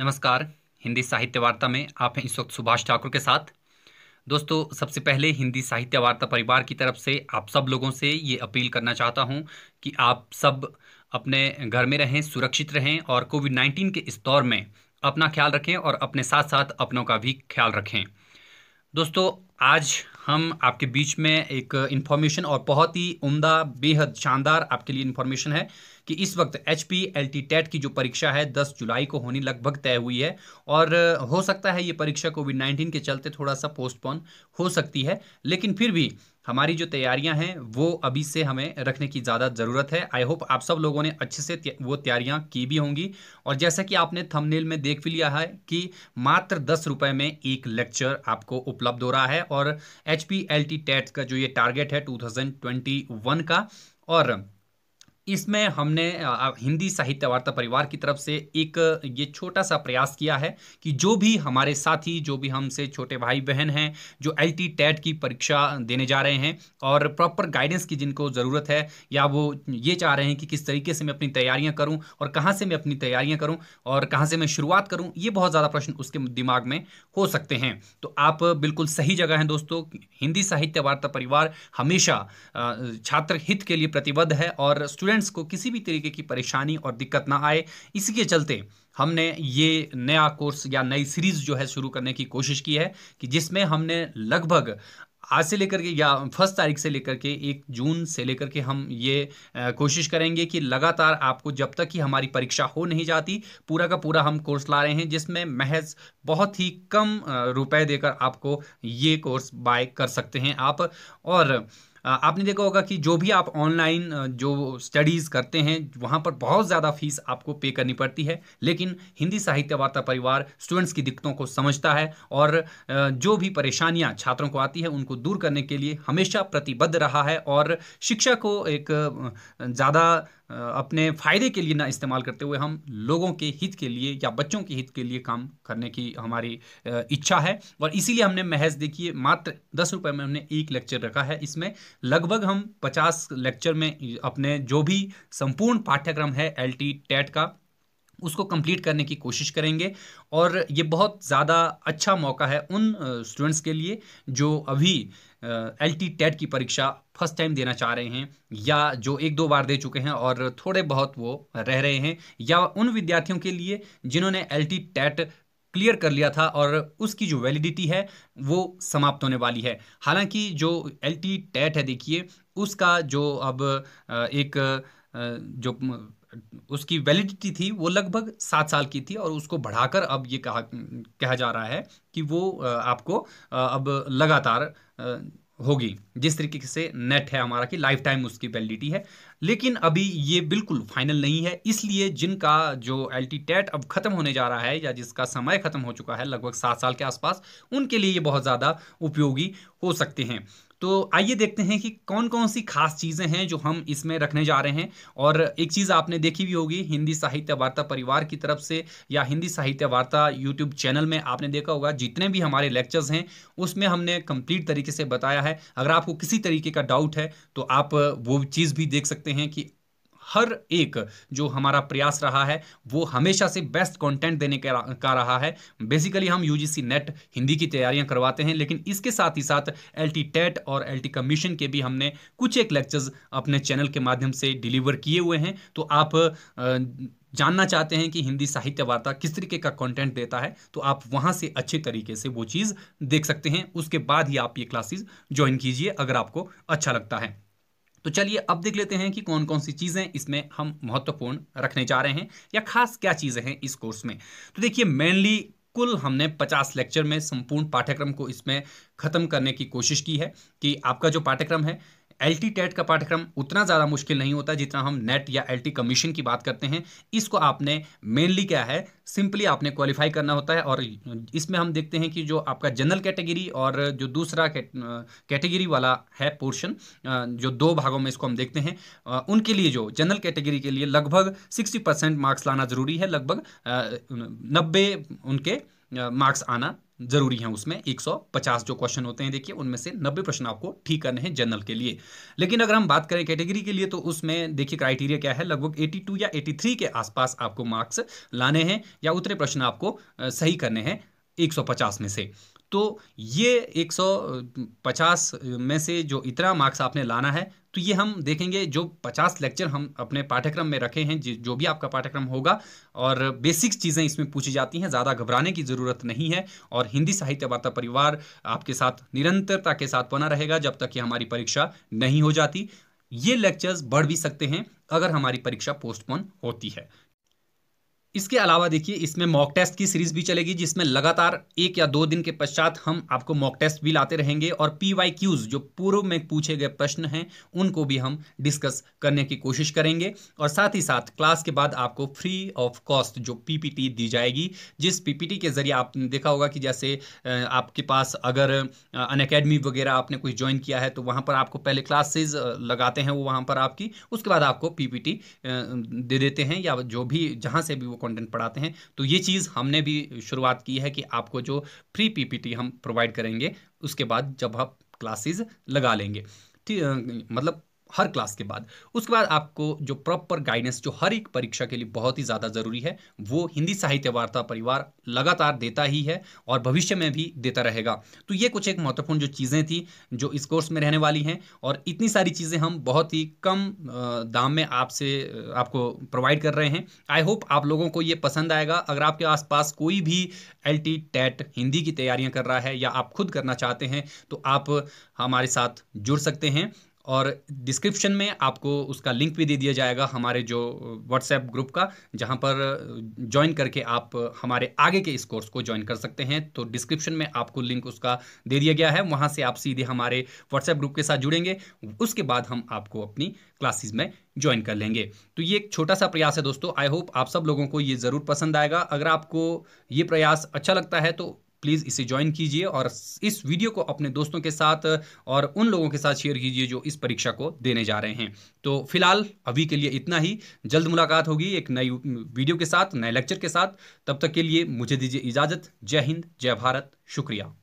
नमस्कार हिंदी साहित्य वार्ता में आप हैं इस वक्त सुभाष ठाकुर के साथ दोस्तों सबसे पहले हिंदी साहित्य वार्ता परिवार की तरफ से आप सब लोगों से ये अपील करना चाहता हूँ कि आप सब अपने घर में रहें सुरक्षित रहें और कोविड नाइन्टीन के इस दौर में अपना ख्याल रखें और अपने साथ साथ अपनों का भी ख्याल रखें दोस्तों आज हम आपके बीच में एक इन्फॉर्मेशन और बहुत ही उम्दा बेहद शानदार आपके लिए इन्फॉर्मेशन है कि इस वक्त H P L T TET की जो परीक्षा है 10 जुलाई को होनी लगभग तय हुई है और हो सकता है ये परीक्षा कोविड 19 के चलते थोड़ा सा पोस्टपोन हो सकती है लेकिन फिर भी हमारी जो तैयारियां हैं वो अभी से हमें रखने की ज़्यादा ज़रूरत है आई होप आप सब लोगों ने अच्छे से वो तैयारियां की भी होंगी और जैसा कि आपने थंबनेल में देख भी लिया है कि मात्र दस रुपये में एक लेक्चर आपको उपलब्ध हो रहा है और H P L T TET का जो ये टारगेट है टू का और इसमें हमने हिंदी साहित्य वार्ता परिवार की तरफ से एक ये छोटा सा प्रयास किया है कि जो भी हमारे साथी जो भी हमसे छोटे भाई बहन हैं जो एल टी टैट की परीक्षा देने जा रहे हैं और प्रॉपर गाइडेंस की जिनको ज़रूरत है या वो ये चाह रहे हैं कि किस तरीके से मैं अपनी तैयारियाँ करूँ और कहाँ से मैं अपनी तैयारियाँ करूँ और कहाँ से मैं शुरुआत करूँ ये बहुत ज़्यादा प्रश्न उसके दिमाग में हो सकते हैं तो आप बिल्कुल सही जगह हैं दोस्तों हिंदी साहित्य वार्ता परिवार हमेशा छात्र हित के लिए प्रतिबद्ध है और स्टूडेंट स्टूडेंट्स को किसी भी तरीके की परेशानी और दिक्कत ना आए इसी के चलते हमने ये नया कोर्स या नई सीरीज़ जो है शुरू करने की कोशिश की है कि जिसमें हमने लगभग आज से लेकर के या फर्स्ट तारीख से लेकर के एक जून से लेकर के हम ये आ, कोशिश करेंगे कि लगातार आपको जब तक कि हमारी परीक्षा हो नहीं जाती पूरा का पूरा हम कोर्स ला रहे हैं जिसमें महज बहुत ही कम रुपए देकर आपको ये कोर्स बाय कर सकते हैं आप और आपने देखा होगा कि जो भी आप ऑनलाइन जो स्टडीज़ करते हैं वहाँ पर बहुत ज़्यादा फीस आपको पे करनी पड़ती है लेकिन हिंदी साहित्य वार्ता परिवार स्टूडेंट्स की दिक्कतों को समझता है और जो भी परेशानियाँ छात्रों को आती है उनको दूर करने के लिए हमेशा प्रतिबद्ध रहा है और शिक्षा को एक ज़्यादा अपने फ़ायदे के लिए ना इस्तेमाल करते हुए हम लोगों के हित के लिए या बच्चों के हित के लिए काम करने की हमारी इच्छा है और इसीलिए हमने महज देखिए मात्र दस रुपये में हमने एक लेक्चर रखा है इसमें लगभग हम पचास लेक्चर में अपने जो भी संपूर्ण पाठ्यक्रम है एल टी टेट का उसको कंप्लीट करने की कोशिश करेंगे और ये बहुत ज़्यादा अच्छा मौका है उन स्टूडेंट्स के लिए जो अभी एल टी टेट की परीक्षा फर्स्ट टाइम देना चाह रहे हैं या जो एक दो बार दे चुके हैं और थोड़े बहुत वो रह रहे हैं या उन विद्यार्थियों के लिए जिन्होंने एल टी टेट क्लियर कर लिया था और उसकी जो वैलिडिटी है वो समाप्त होने वाली है हालांकि जो एल टी टेट है देखिए उसका जो अब एक जो उसकी वैलिडिटी थी वो लगभग सात साल की थी और उसको बढ़ाकर अब ये कहा कहा जा रहा है कि वो आपको अब लगातार होगी जिस तरीके से नेट है हमारा कि लाइफ टाइम उसकी वैलिडिटी है लेकिन अभी ये बिल्कुल फाइनल नहीं है इसलिए जिनका जो एल टेट अब ख़त्म होने जा रहा है या जिसका समय ख़त्म हो चुका है लगभग सात साल के आसपास उनके लिए ये बहुत ज़्यादा उपयोगी हो सकते हैं तो आइए देखते हैं कि कौन कौन सी खास चीज़ें हैं जो हम इसमें रखने जा रहे हैं और एक चीज़ आपने देखी भी होगी हिंदी साहित्य वार्ता परिवार की तरफ से या हिंदी साहित्य वार्ता यूट्यूब चैनल में आपने देखा होगा जितने भी हमारे लेक्चर्स हैं उसमें हमने कंप्लीट तरीके से बताया है अगर आपको किसी तरीके का डाउट है तो आप वो चीज़ भी देख सकते हैं कि हर एक जो हमारा प्रयास रहा है वो हमेशा से बेस्ट कंटेंट देने का रहा है बेसिकली हम यूजीसी नेट हिंदी की तैयारियां करवाते हैं लेकिन इसके साथ ही साथ एल टेट और एल कमीशन के भी हमने कुछ एक लेक्चर्स अपने चैनल के माध्यम से डिलीवर किए हुए हैं तो आप जानना चाहते हैं कि हिंदी साहित्य वार्ता किस तरीके का कंटेंट देता है तो आप वहाँ से अच्छे तरीके से वो चीज़ देख सकते हैं उसके बाद ही आप ये क्लासेस ज्वाइन कीजिए अगर आपको अच्छा लगता है तो चलिए अब देख लेते हैं कि कौन कौन सी चीज़ें इसमें हम महत्वपूर्ण रखने जा रहे हैं या खास क्या चीज़ें हैं इस कोर्स में तो देखिए मेनली कुल हमने 50 लेक्चर में संपूर्ण पाठ्यक्रम को इसमें ख़त्म करने की कोशिश की है कि आपका जो पाठ्यक्रम है एल टी टेट का पाठ्यक्रम उतना ज़्यादा मुश्किल नहीं होता जितना हम नेट e या एल टी कमीशन की बात करते हैं इसको आपने मेनली क्या है सिंपली आपने क्वालिफाई करना होता है और इसमें हम देखते हैं कि जो आपका जनरल कैटेगरी और जो दूसरा कैटेगरी वाला है पोर्शन जो दो भागों में इसको हम देखते हैं उनके लिए जो जनरल कैटेगरी के लिए लगभग सिक्सटी परसेंट मार्क्स लाना ज़रूरी है लगभग नब्बे उनके मार्क्स आना जरूरी हैं उसमें 150 जो क्वेश्चन होते हैं देखिए उनमें से 90 प्रश्न आपको ठीक करने हैं जनरल के लिए लेकिन अगर हम बात करें कैटेगरी के लिए तो उसमें देखिए क्राइटेरिया क्या है लगभग 82 या 83 के आसपास आपको मार्क्स लाने हैं या उतने प्रश्न आपको सही करने हैं 150 में से तो ये 150 में से जो इतना मार्क्स आपने लाना है तो ये हम देखेंगे जो 50 लेक्चर हम अपने पाठ्यक्रम में रखे हैं जो भी आपका पाठ्यक्रम होगा और बेसिक चीज़ें इसमें पूछी जाती हैं ज़्यादा घबराने की ज़रूरत नहीं है और हिंदी साहित्य वार्ता परिवार आपके साथ निरंतरता के साथ बना रहेगा जब तक कि हमारी परीक्षा नहीं हो जाती ये लेक्चर्स बढ़ भी सकते हैं अगर हमारी परीक्षा पोस्टपोन होती है इसके अलावा देखिए इसमें मॉक टेस्ट की सीरीज भी चलेगी जिसमें लगातार एक या दो दिन के पश्चात हम आपको मॉक टेस्ट भी लाते रहेंगे और पी वाई क्यूज जो पूर्व में पूछे गए प्रश्न हैं उनको भी हम डिस्कस करने की कोशिश करेंगे और साथ ही साथ क्लास के बाद आपको फ्री ऑफ कॉस्ट जो पी दी जाएगी जिस पी के जरिए आपने देखा होगा कि जैसे आपके पास अगर अन वगैरह आपने कुछ ज्वाइन किया है तो वहाँ पर आपको पहले क्लासेज लगाते हैं वो वहाँ पर आपकी उसके बाद आपको पी दे देते हैं या जो भी जहाँ से भी वो कंटेंट पढ़ाते हैं तो ये चीज़ हमने भी शुरुआत की है कि आपको जो फ्री पीपीटी हम प्रोवाइड करेंगे उसके बाद जब आप क्लासेस लगा लेंगे ठीक मतलब हर क्लास के बाद उसके बाद आपको जो प्रॉपर गाइडेंस जो हर एक परीक्षा के लिए बहुत ही ज़्यादा ज़रूरी है वो हिंदी साहित्य वार्ता परिवार लगातार देता ही है और भविष्य में भी देता रहेगा तो ये कुछ एक महत्वपूर्ण जो चीज़ें थी जो इस कोर्स में रहने वाली हैं और इतनी सारी चीज़ें हम बहुत ही कम दाम में आपसे आपको प्रोवाइड कर रहे हैं आई होप आप लोगों को ये पसंद आएगा अगर आपके आसपास कोई भी एल टी टेट हिंदी की तैयारियाँ कर रहा है या आप खुद करना चाहते हैं तो आप हमारे साथ जुड़ सकते हैं और डिस्क्रिप्शन में आपको उसका लिंक भी दे दिया जाएगा हमारे जो व्हाट्सएप ग्रुप का जहाँ पर ज्वाइन करके आप हमारे आगे के इस कोर्स को ज्वाइन कर सकते हैं तो डिस्क्रिप्शन में आपको लिंक उसका दे दिया गया है वहाँ से आप सीधे हमारे व्हाट्सएप ग्रुप के साथ जुड़ेंगे उसके बाद हम आपको अपनी क्लासेस में ज्वाइन कर लेंगे तो ये एक छोटा सा प्रयास है दोस्तों आई होप आप सब लोगों को ये ज़रूर पसंद आएगा अगर आपको ये प्रयास अच्छा लगता है तो प्लीज़ इसे ज्वाइन कीजिए और इस वीडियो को अपने दोस्तों के साथ और उन लोगों के साथ शेयर कीजिए जो इस परीक्षा को देने जा रहे हैं तो फिलहाल अभी के लिए इतना ही जल्द मुलाकात होगी एक नई वीडियो के साथ नए लेक्चर के साथ तब तक के लिए मुझे दीजिए इजाज़त जय हिंद जय भारत शुक्रिया